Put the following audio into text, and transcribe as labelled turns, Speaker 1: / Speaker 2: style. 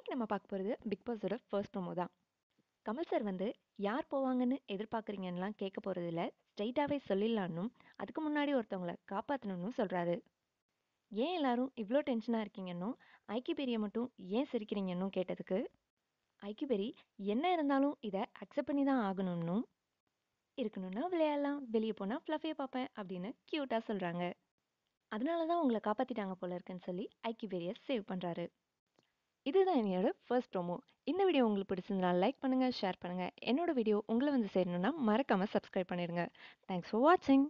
Speaker 1: இன்னைக்கு நம்ம பார்க்க போகிறது பிக் பாஸோட ஃபர்ஸ்ட் ப்ரோமோ தான் கமல் சார் வந்து யார் போவாங்கன்னு எதிர்பார்க்குறீங்கன்னெலாம் கேட்க போகிறதில்ல ஸ்ட்ரைட்டாகவே சொல்லிடலான்னும் அதுக்கு முன்னாடி ஒருத்தவங்களை காப்பாற்றணும்னு சொல்கிறாரு ஏன் எல்லாரும் இவ்வளோ டென்ஷனாக இருக்கீங்கன்னும் ஐக்கியபெரிய மட்டும் ஏன் சிரிக்கிறீங்கன்னு கேட்டதுக்கு ஐக்கியபெரி என்ன இருந்தாலும் இதை அக்செப்ட் பண்ணி தான் ஆகணும்னு இருக்கணும்னா விளையாடலாம் வெளியே போனால் ஃப்ளஃபியை பார்ப்பேன் அப்படின்னு க்யூட்டாக சொல்கிறாங்க அதனால தான் உங்களை காப்பாற்றிட்டாங்க போல இருக்குன்னு சொல்லி ஐக்கியபெரியை சேவ் பண்ணுறாரு இதுதான் என்னோட ஃபர்ஸ்ட் ப்ரோமோ இந்த வீடியோ உங்களுக்கு பிடிச்சிருந்தால் லைக் பண்ணுங்கள் ஷேர் பண்ணுங்கள் என்னோட வீடியோ உங்களை வந்து சேரணும்னா மறக்காமல் சப்ஸ்கிரைப் பண்ணிடுங்க தேங்க்ஸ் ஃபார் வாட்சிங்